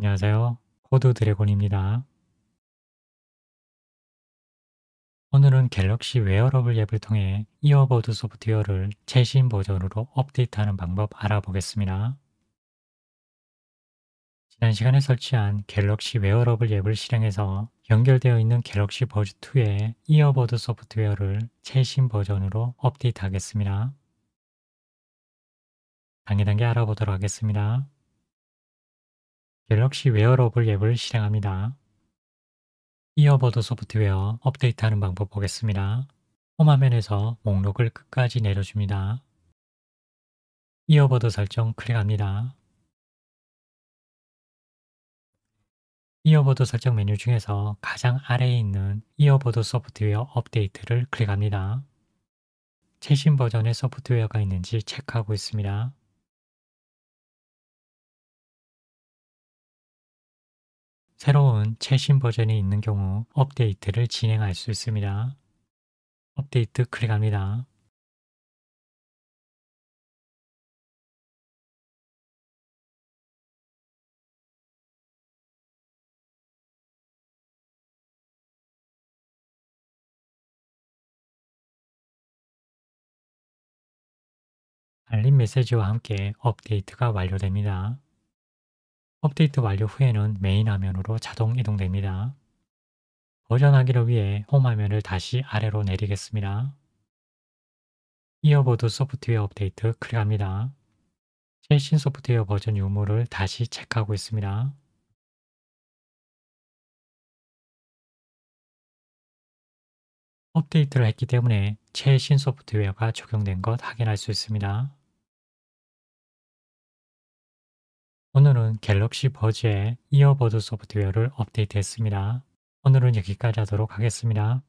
안녕하세요. 호드 드래곤입니다. 오늘은 갤럭시 웨어러블 앱을 통해 이어버드 소프트웨어를 최신 버전으로 업데이트하는 방법 알아보겠습니다. 지난 시간에 설치한 갤럭시 웨어러블 앱을 실행해서 연결되어 있는 갤럭시 버즈 2의 이어버드 소프트웨어를 최신 버전으로 업데이트 하겠습니다. 단계 단계 알아보도록 하겠습니다. 갤럭시 웨어러블 앱을 실행합니다. 이어버드 소프트웨어 업데이트하는 방법 보겠습니다. 홈화면에서 목록을 끝까지 내려줍니다. 이어버드 설정 클릭합니다. 이어버드 설정 메뉴 중에서 가장 아래에 있는 이어버드 소프트웨어 업데이트를 클릭합니다. 최신 버전의 소프트웨어가 있는지 체크하고 있습니다. 새로운 최신 버전이 있는 경우 업데이트를 진행할 수 있습니다. 업데이트 클릭합니다. 알림 메시지와 함께 업데이트가 완료됩니다. 업데이트 완료 후에는 메인 화면으로 자동 이동됩니다. 버전하기를 위해 홈 화면을 다시 아래로 내리겠습니다. 이어보드 소프트웨어 업데이트 클릭합니다. 최신 소프트웨어 버전 유무를 다시 체크하고 있습니다. 업데이트를 했기 때문에 최신 소프트웨어가 적용된 것 확인할 수 있습니다. 오늘은 갤럭시 버즈의 이어버드 소프트웨어를 업데이트했습니다. 오늘은 여기까지 하도록 하겠습니다.